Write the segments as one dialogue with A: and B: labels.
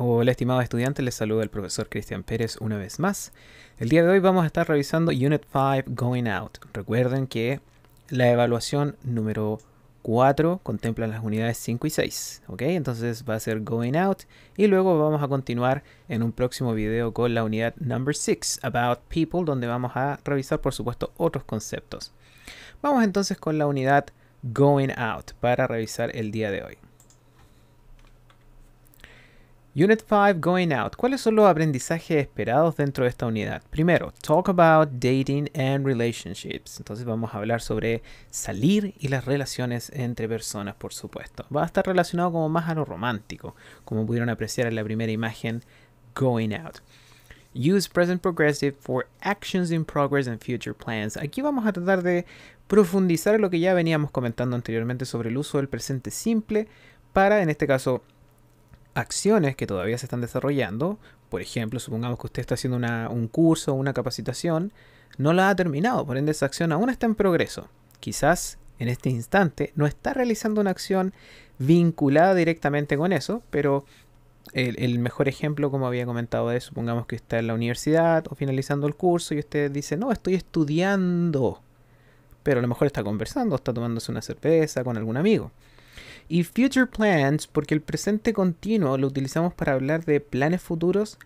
A: Hola estimado estudiante, les saluda el profesor Cristian Pérez una vez más. El día de hoy vamos a estar revisando Unit 5 Going Out. Recuerden que la evaluación número 4 contempla las unidades 5 y 6, ¿ok? Entonces va a ser Going Out y luego vamos a continuar en un próximo video con la unidad number 6, About People, donde vamos a revisar por supuesto otros conceptos. Vamos entonces con la unidad Going Out para revisar el día de hoy. Unit 5 Going Out. ¿Cuáles son los aprendizajes esperados dentro de esta unidad? Primero, talk about dating and relationships. Entonces vamos a hablar sobre salir y las relaciones entre personas, por supuesto. Va a estar relacionado como más a lo romántico, como pudieron apreciar en la primera imagen, Going Out. Use present progressive for actions in progress and future plans. Aquí vamos a tratar de profundizar en lo que ya veníamos comentando anteriormente sobre el uso del presente simple para, en este caso, acciones que todavía se están desarrollando, por ejemplo, supongamos que usted está haciendo un curso o una capacitación, no la ha terminado, por ende esa acción aún está en progreso. Quizás en este instante no está realizando una acción vinculada directamente con eso, pero el, el, mejor ejemplo, como había comentado, es supongamos que está en la universidad o finalizando el curso y usted dice, no, estoy estudiando. Pero a lo mejor está conversando, está tomándose una cerveza con algún amigo. Y Future Plans, porque el presente continuo lo utilizamos para hablar de planes futuros,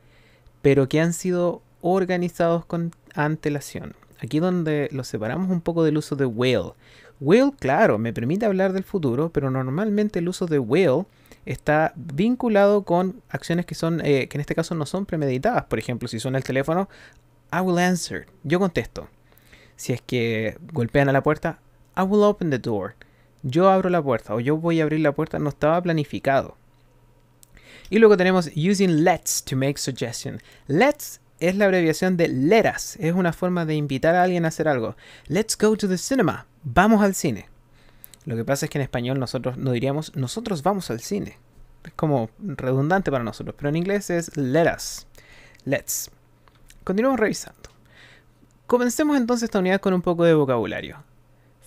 A: pero que han sido organizados con antelación. Aquí donde lo separamos un poco del uso de will. Will, claro, me permite hablar del futuro, pero normalmente el uso de will está vinculado con acciones que son, eh, que en este caso no son premeditadas. Por ejemplo, si suena el teléfono, I will answer. Yo contesto. Si es que golpean a la puerta, I will open the door yo abro la puerta o yo voy a abrir la puerta, no estaba planificado. Y luego tenemos using let's to make suggestion. Let's es la abreviación de let us, es una forma de invitar a alguien a hacer algo. Let's go to the cinema, vamos al cine. Lo que pasa es que en español nosotros no diríamos nosotros vamos al cine. Es como redundante para nosotros, pero en inglés es let us. Let's. Continuamos revisando. Comencemos entonces esta unidad con un poco de vocabulario.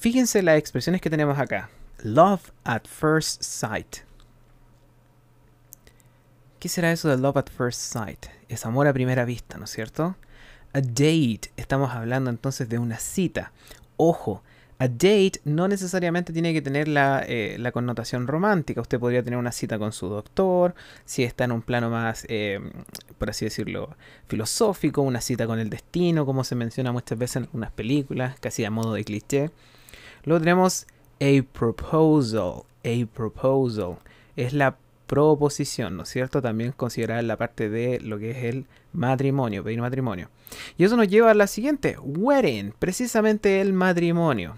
A: Fíjense las expresiones que tenemos acá. Love at first sight. ¿Qué será eso de love at first sight? Es amor a primera vista, ¿no es cierto? A date. Estamos hablando entonces de una cita. Ojo, a date no necesariamente tiene que tener la, eh, connotación romántica. Usted podría tener una cita con su doctor, si está en un plano más, eh, por así decirlo, filosófico, una cita con el destino, como se menciona muchas veces en unas películas, casi a modo de cliché. Luego tenemos a proposal. A proposal es la proposición, ¿no es cierto? También considerar la parte de lo que es el matrimonio, pedir matrimonio. Y eso nos lleva a la siguiente, wedding, precisamente el matrimonio.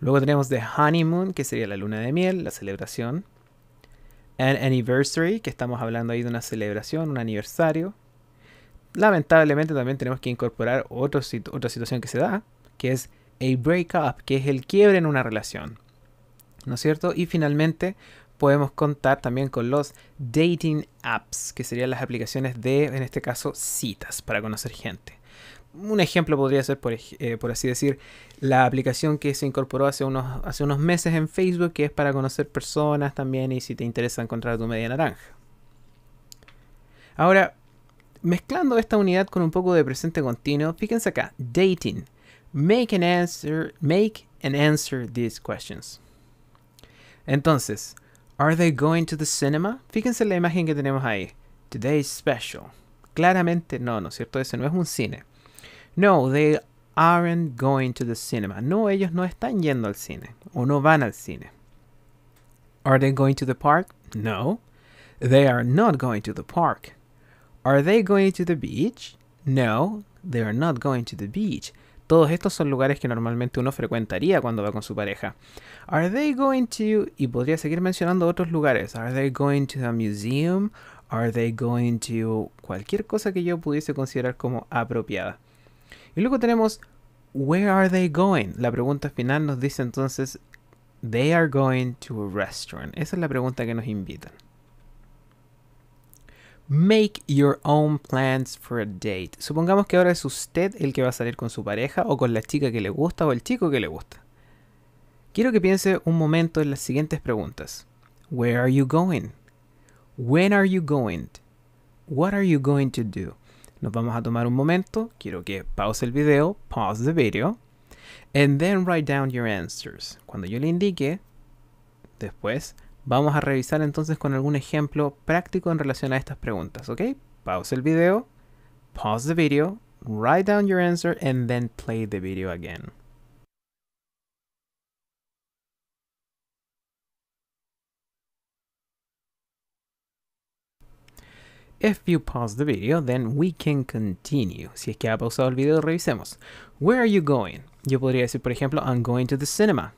A: Luego tenemos the honeymoon, que sería la luna de miel, la celebración. An anniversary, que estamos hablando ahí de una celebración, un aniversario. Lamentablemente también tenemos que incorporar otra situación que se da, que es a breakup, que es el quiebre en una relación. ¿No es cierto? Y finalmente podemos contar también con los dating apps, que serían las aplicaciones de, en este caso, citas para conocer gente. Un ejemplo podría ser, eh, por, así decir, la aplicación que se incorporó hace unos, hace unos meses en Facebook, que es para conocer personas también y si te interesa encontrar tu media naranja. Ahora, mezclando esta unidad con un poco de presente continuo, fíjense acá, dating make and answer, make and answer these questions. Entonces, are they going to the cinema? Fíjense la imagen que tenemos ahí. is special. Claramente no, ¿no es cierto? Ese no es un cine. No, they aren't going to the cinema. No, ellos no están yendo al cine o no van al cine. Are they going to the park? No, they are not going to the park. Are they going to the beach? No, they are not going to the beach. Todos estos son lugares que normalmente uno frecuentaría cuando va con su pareja. Are they going to... Y podría seguir mencionando otros lugares. Are they going to the museum? Are they going to... Cualquier cosa que yo pudiese considerar como apropiada. Y luego tenemos... Where are they going? La pregunta final nos dice entonces... They are going to a restaurant. Esa es la pregunta que nos invitan. Make your own plans for a date. Supongamos que ahora es usted el que va a salir con su pareja o con la chica que le gusta o el chico que le gusta. Quiero que piense un momento en las siguientes preguntas. Where are you going? When are you going? What are you going to do? Nos vamos a tomar un momento. Quiero que pause el video, pause the video, and then write down your answers. Cuando yo le indique, después Vamos a revisar entonces con algún ejemplo práctico en relación a estas preguntas, ¿ok? Pause el video, pause the video, write down your answer, and then play the video again. If you pause the video, then we can continue. Si es que ha pausado el video, revisemos. Where are you going? Yo podría decir, por ejemplo, I'm going to the cinema.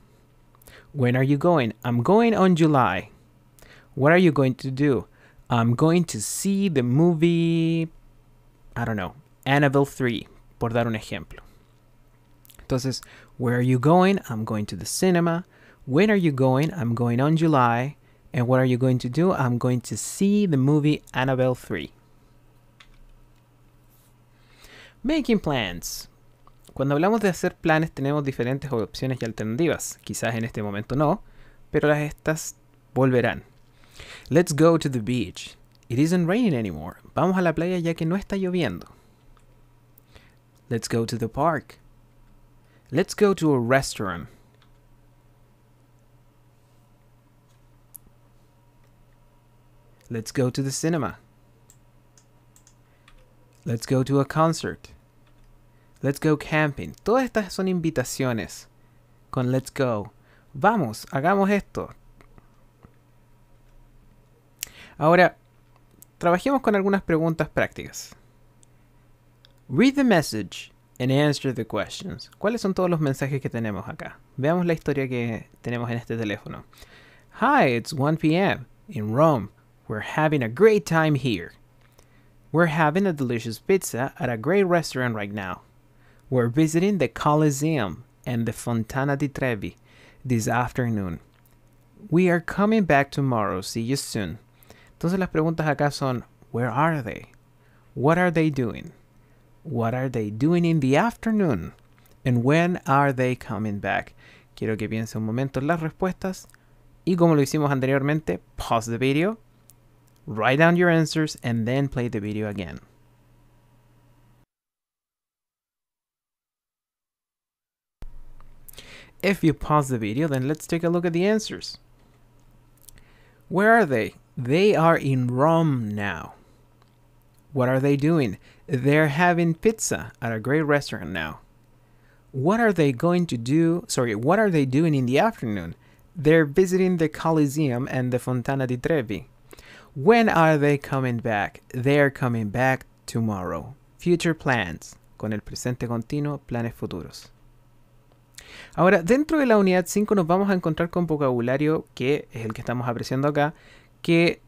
A: When are you going? I'm going on July. What are you going to do? I'm going to see the movie, I don't know, Annabelle 3, por dar un ejemplo. Entonces, where are you going? I'm going to the cinema. When are you going? I'm going on July. And what are you going to do? I'm going to see the movie Annabelle 3. Making plans. Cuando hablamos de hacer planes tenemos diferentes opciones y alternativas, quizás en este momento no, pero las estas volverán. Let's go to the beach. It isn't raining anymore. Vamos a la playa ya que no está lloviendo. Let's go to the park. Let's go to a restaurant. Let's go to the cinema. Let's go to a concert. Let's go camping. Todas estas son invitaciones con let's go. Vamos, hagamos esto. Ahora, trabajemos con algunas preguntas prácticas. Read the message and answer the questions. ¿Cuáles son todos los mensajes que tenemos acá? Veamos la historia que tenemos en este teléfono. Hi, it's 1 p.m. in Rome. We're having a great time here. We're having a delicious pizza at a great restaurant right now. We're visiting the Coliseum and the Fontana di Trevi this afternoon. We are coming back tomorrow. See you soon. Entonces las preguntas acá son Where are they? What are they doing? What are they doing in the afternoon? And when are they coming back? Quiero que piense un momento en las respuestas. Y como lo hicimos anteriormente, pause the video, write down your answers, and then play the video again. If you pause the video, then let's take a look at the answers. Where are they? They are in Rome now. What are they doing? They're having pizza at a great restaurant now. What are they going to do? Sorry, what are they doing in the afternoon? They're visiting the Colosseum and the Fontana di Trevi. When are they coming back? They're coming back tomorrow. Future plans. Con el presente continuo, planes futuros. Ahora, dentro de la unidad 5 nos vamos a encontrar con vocabulario que es el que estamos apreciando acá, que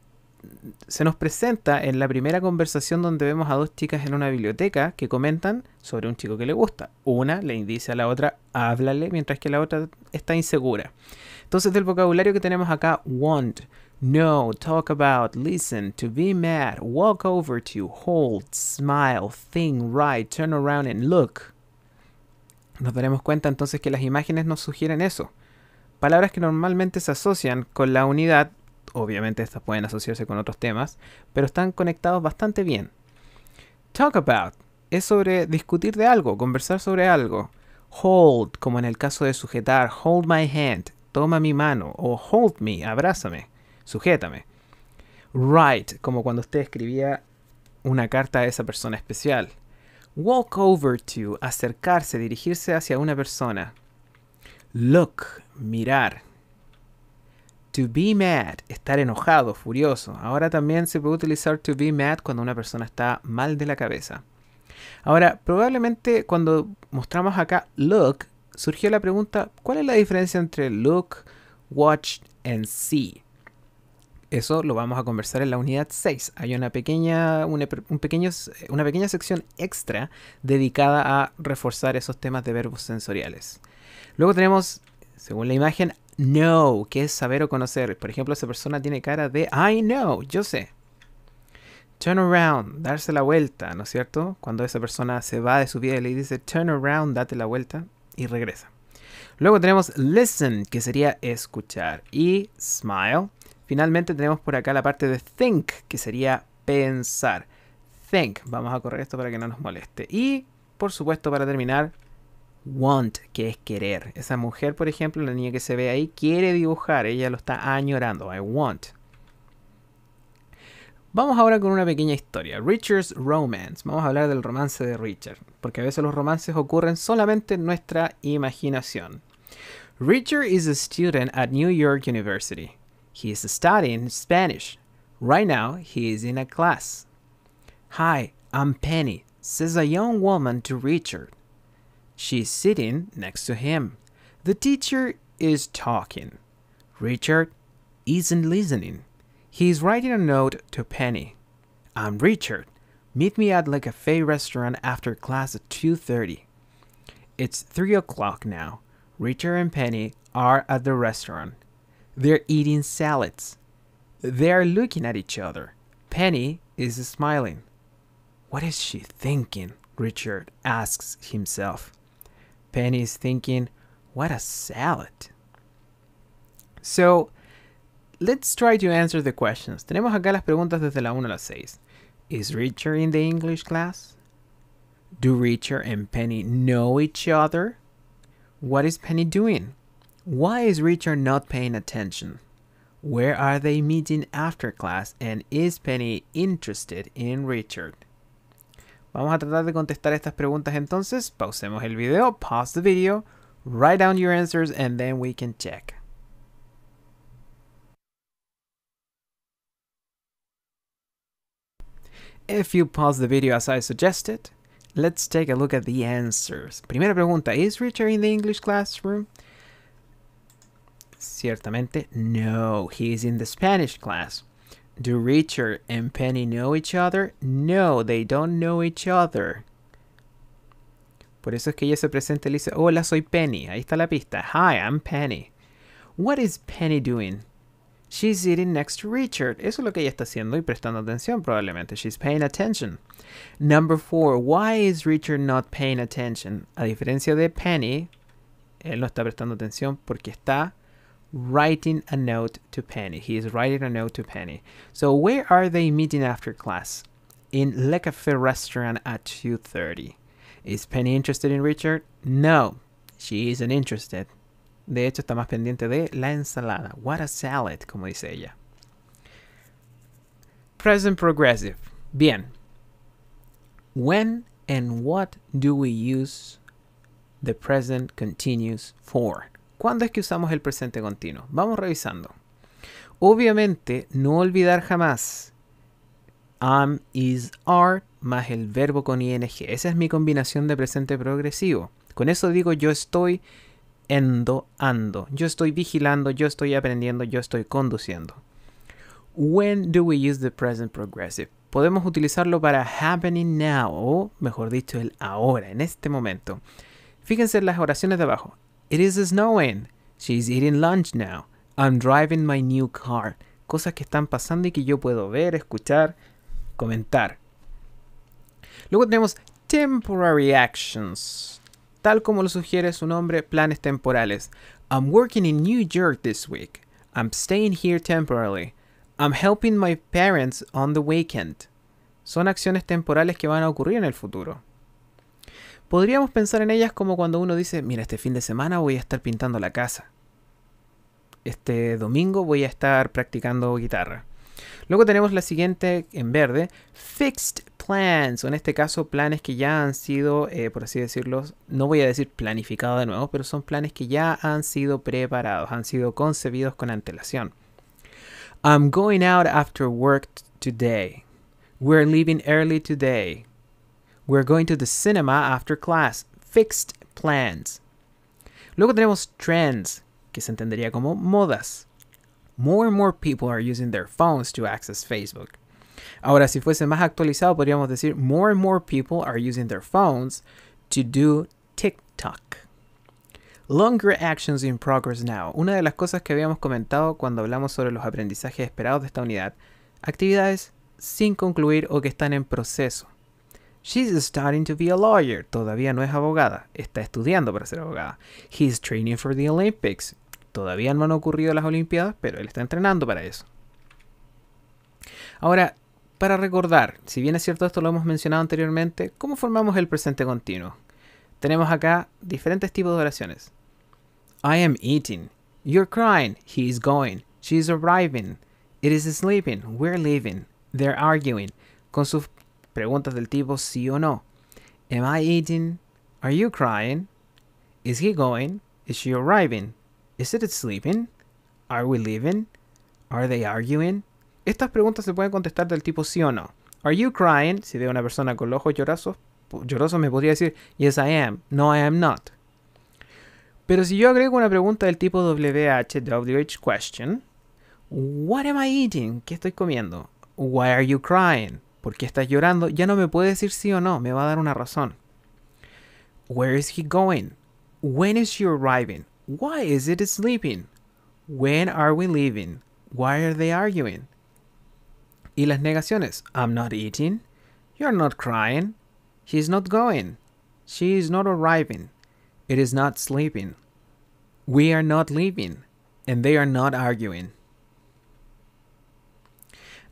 A: se nos presenta en la primera conversación donde vemos a dos chicas en una biblioteca que comentan sobre un chico que le gusta. Una le indice a la otra, háblale, mientras que la otra está insegura. Entonces, del vocabulario que tenemos acá, want, know, talk about, listen, to be mad, walk over to, hold, smile, think, write, turn around and look. Nos daremos cuenta entonces que las imágenes nos sugieren eso. Palabras que normalmente se asocian con la unidad, obviamente estas pueden asociarse con otros temas, pero están conectados bastante bien. Talk about es sobre discutir de algo, conversar sobre algo. Hold, como en el caso de sujetar, hold my hand, toma mi mano, o hold me, abrázame, sujétame. Write, como cuando usted escribía una carta a esa persona especial. Walk over to, acercarse, dirigirse hacia una persona. Look, mirar. To be mad, estar enojado, furioso. Ahora también se puede utilizar to be mad cuando una persona está mal de la cabeza. Ahora, probablemente cuando mostramos acá look, surgió la pregunta, ¿cuál es la diferencia entre look, watch and see? Eso lo vamos a conversar en la unidad 6. Hay una pequeña, un pequeño, una pequeña sección extra dedicada a reforzar esos temas de verbos sensoriales. Luego tenemos, según la imagen, know, que es saber o conocer. Por ejemplo, esa persona tiene cara de I know, yo sé. Turn around, darse la vuelta, ¿no es cierto? Cuando esa persona se va de su vida y le dice turn around, date la vuelta y regresa. Luego tenemos listen, que sería escuchar, y smile, Finalmente tenemos por acá la parte de think, que sería pensar. Think, vamos a correr esto para que no nos moleste. Y, por supuesto, para terminar, want, que es querer. Esa mujer, por ejemplo, la niña que se ve ahí, quiere dibujar, ella lo está añorando, I want. Vamos ahora con una pequeña historia, Richard's Romance. Vamos a hablar del romance de Richard, porque a veces los romances ocurren solamente en nuestra imaginación. Richard is a student at New York University. He is studying Spanish. Right now, he is in a class. Hi, I'm Penny, says a young woman to Richard. She is sitting next to him. The teacher is talking. Richard isn't listening. He is writing a note to Penny. I'm Richard. Meet me at Le Cafe restaurant after class at 2.30. It's 3 o'clock now. Richard and Penny are at the restaurant. They're eating salads. They are looking at each other. Penny is smiling. What is she thinking? Richard asks himself. Penny is thinking, what a salad. So, let's try to answer the questions. Tenemos acá las preguntas desde la 1 a la 6. Is Richard in the English class? Do Richard and Penny know each other? What is Penny doing? Why is Richard not paying attention? Where are they meeting after class and is Penny interested in Richard? Vamos a tratar de contestar estas preguntas entonces. Pausemos el video, pause the video, write down your answers and then we can check. If you pause the video as I suggested, let's take a look at the answers. Primera pregunta, is Richard in the English classroom? Ciertamente, no, he is in the Spanish class. Do Richard and Penny know each other? No, they don't know each other. Por eso es que ella se presenta y le dice, hola, soy Penny. Ahí está la pista. Hi, I'm Penny. What is Penny doing? She's sitting next to Richard. Eso es lo que ella está haciendo y prestando atención probablemente. She's paying attention. Number four, why is Richard not paying attention? A diferencia de Penny, él no está prestando atención porque está writing a note to Penny. He is writing a note to Penny. So where are they meeting after class? In Le Cafe restaurant at 2.30. Is Penny interested in Richard? No, she isn't interested. De hecho, está más pendiente de la ensalada. What a salad, como dice ella. Present progressive. Bien. When and what do we use the present continuous for? ¿Cuándo es que usamos el presente continuo? Vamos revisando. Obviamente, no olvidar jamás am, is, are más el verbo con ing. Esa es mi combinación de presente progresivo. Con eso digo yo estoy endoando. ando. Yo estoy vigilando, yo estoy aprendiendo, yo estoy conduciendo. When do we use the present progressive? Podemos utilizarlo para happening now, o mejor dicho, el ahora, en este momento. Fíjense en las oraciones de abajo. It is snowing. She's eating lunch now. I'm driving my new car. Cosas que están pasando y que yo puedo ver, escuchar, comentar. Luego tenemos temporary actions. Tal como lo sugiere su nombre, planes temporales. I'm working in New York this week. I'm staying here temporarily. I'm helping my parents on the weekend. Son acciones temporales que van a ocurrir en el futuro podríamos pensar en ellas como cuando uno dice, mira, este fin de semana voy a estar pintando la casa. Este domingo voy a estar practicando guitarra. Luego tenemos la siguiente en verde, fixed plans, o en este caso planes que ya han sido, eh, por así decirlo, no voy a decir planificado de nuevo, pero son planes que ya han sido preparados, han sido concebidos con antelación. I'm going out after work today. We're leaving early today. We're going to the cinema after class. Fixed plans. Luego tenemos trends, que se entendería como modas. More and more people are using their phones to access Facebook. Ahora, si fuese más actualizado, podríamos decir more and more people are using their phones to do TikTok. Longer actions in progress now. Una de las cosas que habíamos comentado cuando hablamos sobre los aprendizajes esperados de esta unidad. Actividades sin concluir o que están en proceso. She's starting to be a lawyer. Todavía no es abogada. Está estudiando para ser abogada. He's training for the Olympics. Todavía no han ocurrido las Olimpiadas, pero él está entrenando para eso. Ahora, para recordar, si bien es cierto esto lo hemos mencionado anteriormente, ¿cómo formamos el presente continuo? Tenemos acá diferentes tipos de oraciones. I am eating. You're crying. He going. She arriving. It is sleeping. We're leaving. They're arguing. Con sus preguntas del tipo sí o no. Am I eating? Are you crying? Is he going? Is she arriving? Is it sleeping? Are we leaving? Are they arguing? Estas preguntas se pueden contestar del tipo sí o no. Are you crying? Si veo a una persona con los ojos llorosos, llorosos me podría decir yes I am, no I am not. Pero si yo agrego una pregunta del tipo WH, WH question, what am I eating? ¿Qué estoy comiendo? Why are you crying? ¿Por qué estás llorando? Ya no me puede decir sí o no, me va a dar una razón. Where is he going? When is she arriving? Why is it sleeping? When are we leaving? Why are they arguing? Y las negaciones. I'm not eating. You're not crying. He's not going. She is not arriving. It is not sleeping. We are not leaving. And they are not arguing.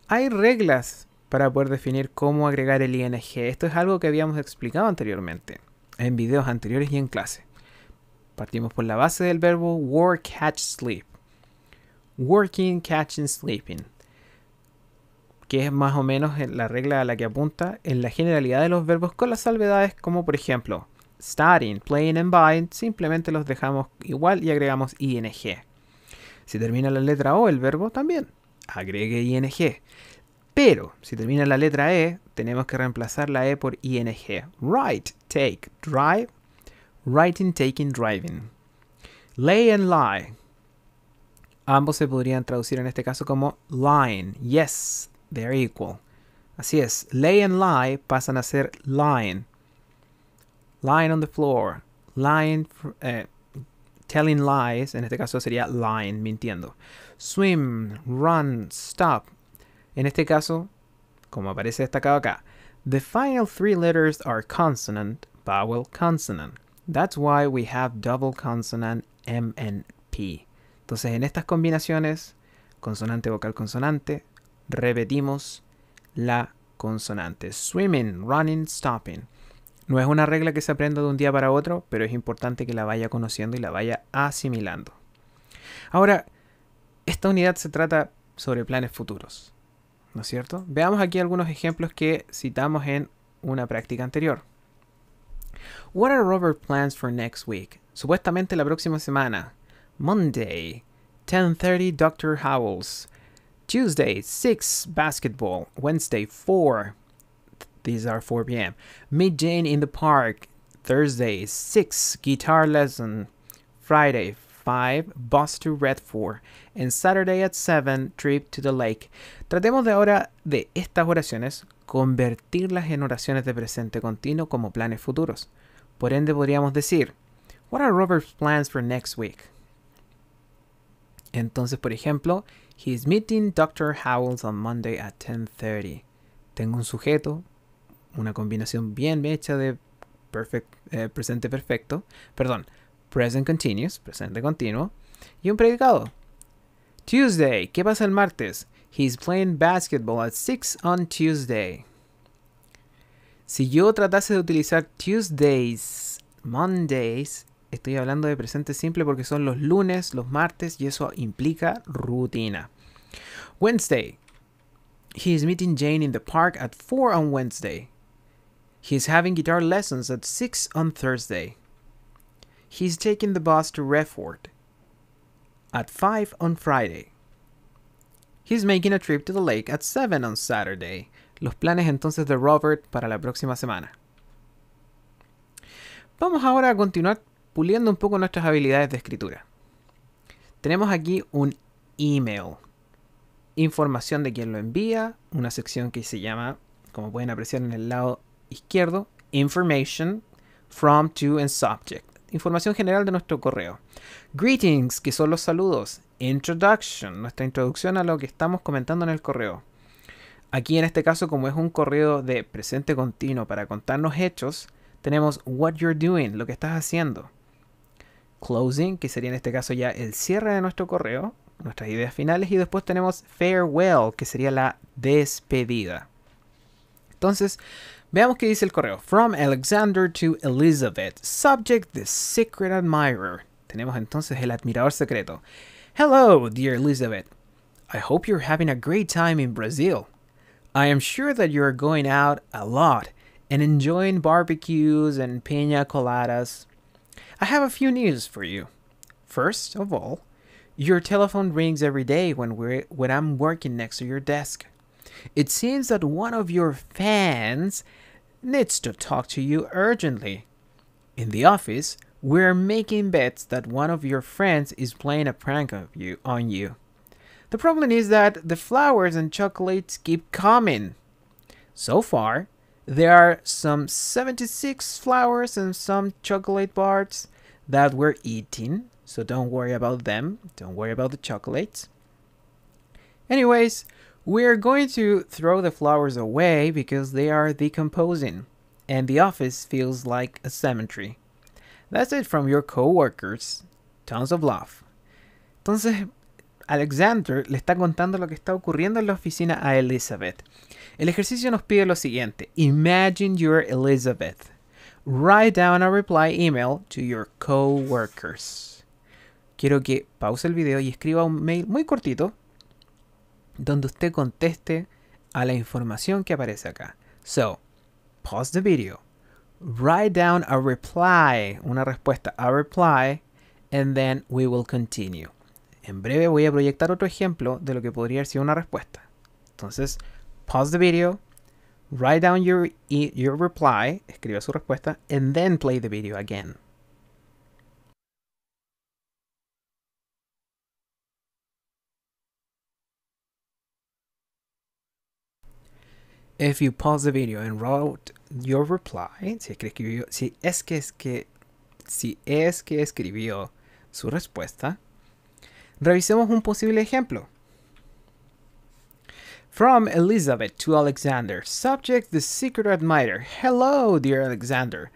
A: Hay reglas para poder definir cómo agregar el ING. Esto es algo que habíamos explicado anteriormente, en videos anteriores y en clase. Partimos por la base del verbo work, catch, sleep. Working, catching, sleeping. Que es más o menos la regla a la que apunta en la generalidad de los verbos con las salvedades como por ejemplo starting, playing and buying. Simplemente los dejamos igual y agregamos ing. Si termina la letra O el verbo también. Agregue ing. Pero si termina la letra E, tenemos que reemplazar la E por ING. Write, take, drive. Writing, taking, driving. Lay and lie. Ambos se podrían traducir en este caso como line. Yes, they're equal. Así es, lay and lie pasan a ser lying. Lying on the floor. Lying, eh, telling lies, en este caso sería lying, mintiendo. Swim, run, stop, en este caso, como aparece destacado acá, the final three letters are consonant, vowel, consonant. That's why we have double consonant M and P. Entonces, en estas combinaciones, consonante, vocal, consonante, repetimos la consonante. Swimming, running, stopping. No es una regla que se aprenda de un día para otro, pero es importante que la vaya conociendo y la vaya asimilando. Ahora, esta unidad se trata sobre planes futuros. ¿no es cierto? Veamos aquí algunos ejemplos que citamos en una práctica anterior. What are Robert's plans for next week? Supuestamente la próxima semana. Monday, 10:30 Dr. Howells. Tuesday, 6 basketball. Wednesday, 4. These are 4 p.m. Meet Jane in the park. Thursday, 6 guitar lesson. Friday, 5, bus to Redford, En Saturday at 7, trip to the lake. Tratemos de ahora de estas oraciones convertirlas en oraciones de presente continuo como planes futuros. Por ende podríamos decir, What are Robert's plans for next week? Entonces, por ejemplo, He's meeting Dr. Howells on Monday at 10:30. Tengo un sujeto, una combinación bien hecha de perfect, eh, presente perfecto, perdón, present continuous, presente continuo, y un predicado. Tuesday, ¿qué pasa el martes? He's playing basketball at 6 on Tuesday. Si yo tratase de utilizar Tuesdays, Mondays, estoy hablando de presente simple porque son los lunes, los martes y eso implica rutina. Wednesday. He is meeting Jane in the park at 4 on Wednesday. He is having guitar lessons at 6 on Thursday. he's taking the bus to Reford at 5 on Friday. He's making a trip to the lake at 7 on Saturday. Los planes entonces de Robert para la próxima semana. Vamos ahora a continuar puliendo un poco nuestras habilidades de escritura. Tenemos aquí un email. Información de quien lo envía, una sección que se llama, como pueden apreciar en el lado izquierdo, Information, From, To and Subject información general de nuestro correo. Greetings, que son los saludos. Introduction, nuestra introducción a lo que estamos comentando en el correo. Aquí en este caso, como es un correo de presente continuo para contarnos hechos, tenemos what you're doing, lo que estás haciendo. Closing, que sería en este caso ya el cierre de nuestro correo, nuestras ideas finales. Y después tenemos farewell, que sería la despedida. Entonces, Veamos qué dice el correo. From Alexander to Elizabeth. Subject The Secret Admirer. Tenemos entonces el admirador secreto. Hello, dear Elizabeth. I hope you're having a great time in Brazil. I am sure that you're going out a lot and enjoying barbecues and pina coladas. I have a few news for you. First of all, your telephone rings every day when we're when I'm working next to your desk. It seems that one of your fans needs to talk to you urgently. In the office, we're making bets that one of your friends is playing a prank of you on you. The problem is that the flowers and chocolates keep coming. So far, there are some 76 flowers and some chocolate bars that we're eating, so don't worry about them. Don't worry about the chocolates. Anyways, we're going to throw the flowers away because they are decomposing, and the office feels like a cemetery. That's it from your coworkers. Tons of love. Entonces, Alexander le está contando lo que está ocurriendo en la oficina a Elizabeth. El ejercicio nos pide lo siguiente. Imagine you're Elizabeth. Write down a reply email to your coworkers. Quiero que pause el video y escriba un mail muy cortito donde usted conteste a la información que aparece acá. So, pause the video. Write down a reply, una respuesta a reply, and then we will continue. En breve voy a proyectar otro ejemplo de lo que podría ser una respuesta. Entonces, pause the video, write down your, e, your reply, escriba su respuesta, and then play the video again. If you pause the video and write your reply, si, escribió, si, es que, es que, si es que escribió su respuesta, revisemos un posible ejemplo. From Elizabeth to Alexander, subject The Secret Admirer. Hello, dear Alexander.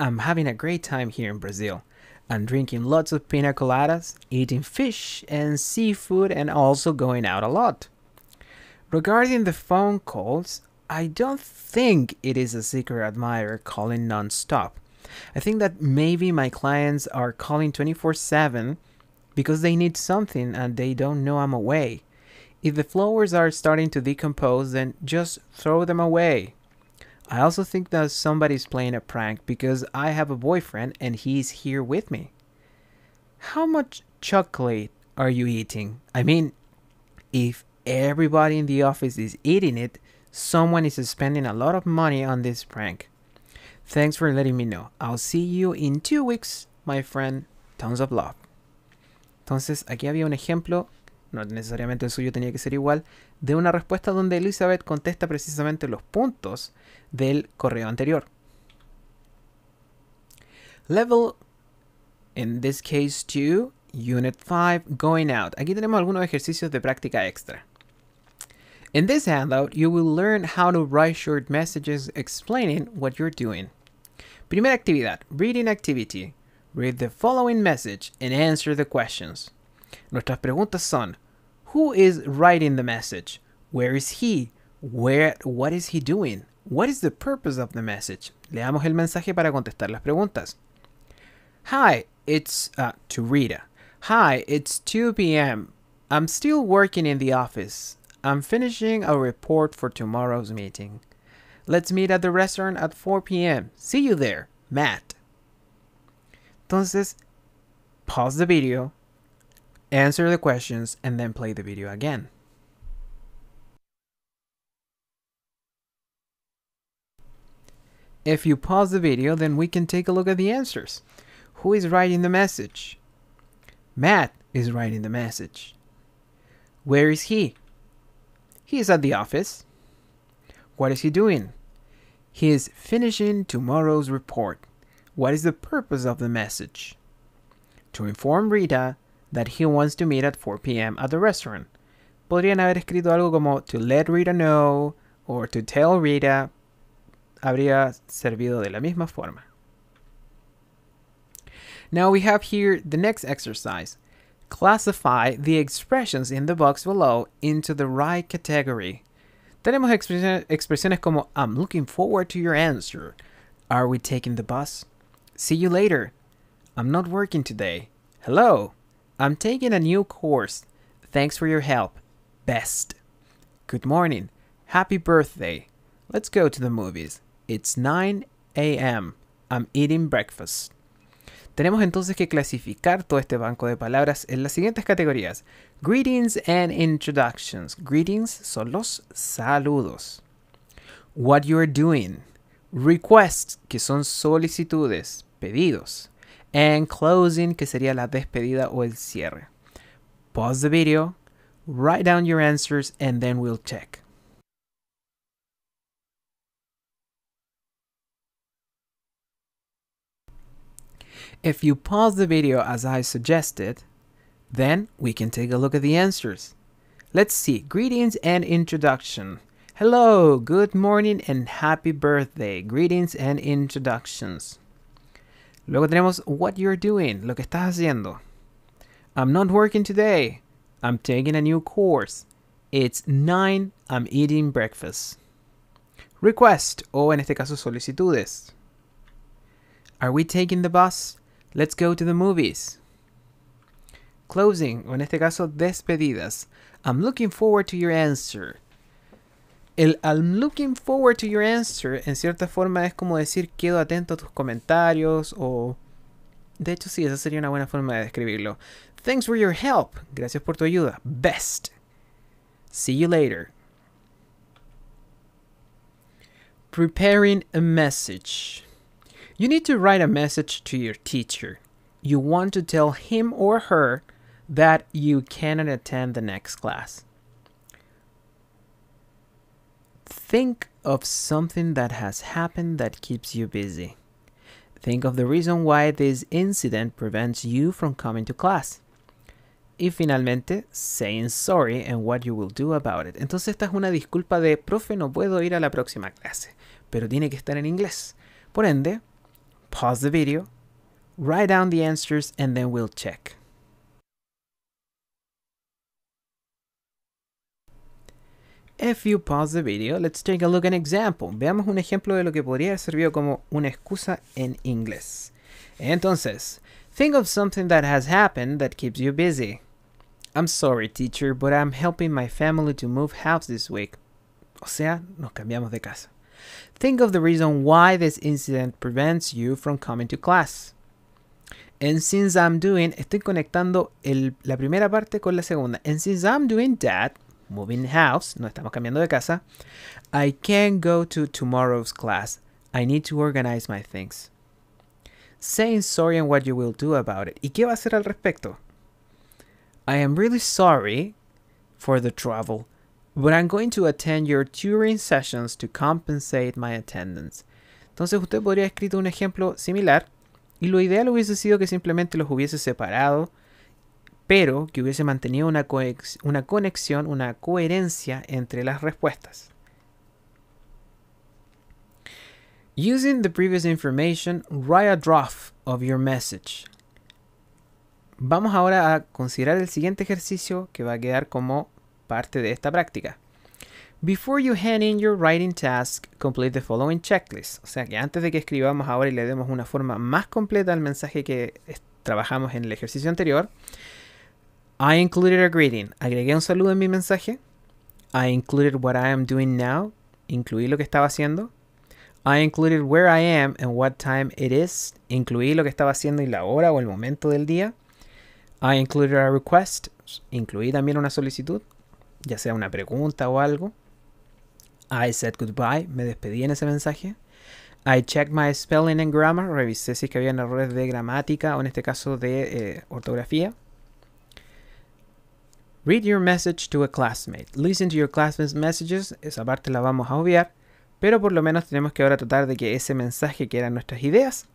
A: I'm having a great time here in Brazil. I'm drinking lots of pina coladas, eating fish and seafood, and also going out a lot. Regarding the phone calls, I don't think it is a secret admirer calling nonstop. I think that maybe my clients are calling 24 7 because they need something and they don't know I'm away. If the flowers are starting to decompose, then just throw them away. I also think that somebody's playing a prank because I have a boyfriend and he's here with me. How much chocolate are you eating? I mean, if everybody in the office is eating it, Someone is spending a lot of money on this prank. Thanks for letting me know. I'll see you in two weeks, my friend. Tons of love. Entonces, aquí había un ejemplo, no necesariamente el suyo tenía que ser igual, de una respuesta donde Elizabeth contesta precisamente los puntos del correo anterior. Level, in this case 2, Unit 5, Going Out. Aquí tenemos algunos ejercicios de práctica extra. In this handout, you will learn how to write short messages explaining what you're doing. Primera actividad, reading activity. Read the following message and answer the questions. Nuestras preguntas son, who is writing the message? Where is he? Where, what is he doing? What is the purpose of the message? Leamos el mensaje para contestar las preguntas. Hi, it's uh, to Rita. Hi, it's 2 p.m. I'm still working in the office. I'm finishing a report for tomorrow's meeting. Let's meet at the restaurant at 4 p.m. See you there, Matt. Entonces, pause the video, answer the questions, and then play the video again. If you pause the video, then we can take a look at the answers. Who is writing the message? Matt is writing the message. Where is he? He is at the office. What is he doing? He is finishing tomorrow's report. What is the purpose of the message? To inform Rita that he wants to meet at 4 p.m. at the restaurant. Podrían haber escrito algo como to let Rita know or to tell Rita. Habría servido de la misma forma. Now we have here the next exercise. Classify the expressions in the box below into the right category. Tenemos expresiones como I'm looking forward to your answer. Are we taking the bus? See you later. I'm not working today. Hello. I'm taking a new course. Thanks for your help. Best. Good morning. Happy birthday. Let's go to the movies. It's 9 a.m. I'm eating breakfast. Tenemos entonces que clasificar todo este banco de palabras en las siguientes categorías. Greetings and introductions. Greetings son los saludos. What you're doing. Requests, que son solicitudes, pedidos. And closing, que sería la despedida o el cierre. Pause the video, write down your answers, and then we'll check. If you pause the video as I suggested, then we can take a look at the answers. Let's see, greetings and introduction. Hello, good morning and happy birthday. Greetings and introductions. Luego tenemos what you're doing, lo que estás haciendo. I'm not working today. I'm taking a new course. It's 9. I'm eating breakfast. Request o en este caso solicitudes. Are we taking the bus? Let's go to the movies. Closing, o en este caso despedidas. I'm looking forward to your answer. El I'm looking forward to your answer, en cierta forma, es como decir quedo atento a tus comentarios o... De hecho, sí, esa sería una buena forma de describirlo. Thanks for your help. Gracias por tu ayuda. Best. See you later. Preparing a message. You need to write a message to your teacher. You want to tell him or her that you cannot attend the next class. Think of something that has happened that keeps you busy. Think of the reason why this incident prevents you from coming to class. Y finalmente, saying sorry and what you will do about it. Entonces esta es una disculpa de, profe, no puedo ir a la próxima clase, pero tiene que estar en inglés. Por ende, pause the video, write down the answers, and then we'll check. If you pause the video, let's take a look at an example. Veamos un ejemplo de lo que podría haber servido como una excusa en inglés. Entonces, think of something that has happened that keeps you busy. I'm sorry, teacher, but I'm helping my family to move house this week. O sea, nos cambiamos de casa. Think of the reason why this incident prevents you from coming to class. And since I'm doing, estoy conectando el, la primera parte con la segunda. And since I'm doing that, moving house, no estamos cambiando de casa, I can't go to tomorrow's class. I need to organize my things. Saying sorry and what you will do about it. ¿Y qué va a hacer al respecto? I am really sorry for the trouble But I'm going to attend your tutoring sessions to compensate my attendance. Entonces usted podría haber escrito un ejemplo similar y lo ideal hubiese sido que simplemente los hubiese separado, pero que hubiese mantenido una, una conexión, una coherencia entre las respuestas. Using the previous information, write a draft of your message. Vamos ahora a considerar el siguiente ejercicio que va a quedar como parte de esta práctica. Before you hand in your writing task, complete the following checklist. O sea que antes de que escribamos ahora y le demos una forma más completa al mensaje que trabajamos en el ejercicio anterior, I included a greeting. Agregué un saludo en mi mensaje. I included what I am doing now. Incluí lo que estaba haciendo. I included where I am and what time it is. Incluí lo que estaba haciendo y la hora o el momento del día. I included a request. Incluí también una solicitud ya sea una pregunta o algo. I said goodbye, me despedí en ese mensaje. I checked my spelling and grammar, revisé si es que había errores de gramática o en este caso de eh, ortografía. Read your message to a classmate. Listen to your classmate's messages. Esa parte la vamos a obviar. Pero por lo menos tenemos que ahora tratar de que ese mensaje que eran nuestras ideas,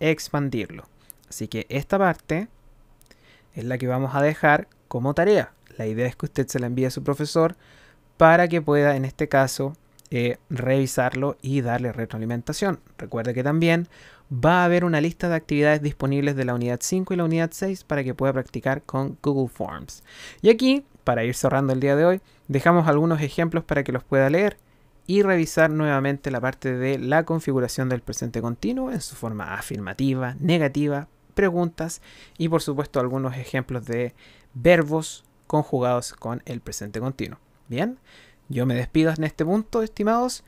A: expandirlo. Así que esta parte es la que vamos a dejar como tarea. La idea es que usted se la envíe a su profesor para que pueda, en este caso, eh, revisarlo y darle retroalimentación. Recuerde que también va a haber una lista de actividades disponibles de la unidad 5 y la unidad 6 para que pueda practicar con Google Forms. Y aquí, para ir cerrando el día de hoy, dejamos algunos ejemplos para que los pueda leer y revisar nuevamente la parte de la configuración del presente continuo en su forma afirmativa, negativa, preguntas y por supuesto algunos ejemplos de verbos conjugados con el presente continuo. Bien, yo me despido en este punto, estimados.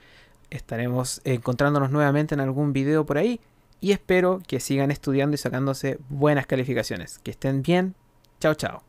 A: Estaremos encontrándonos nuevamente en algún video por ahí y espero que sigan estudiando y sacándose buenas calificaciones. Que estén bien. Chao, chao.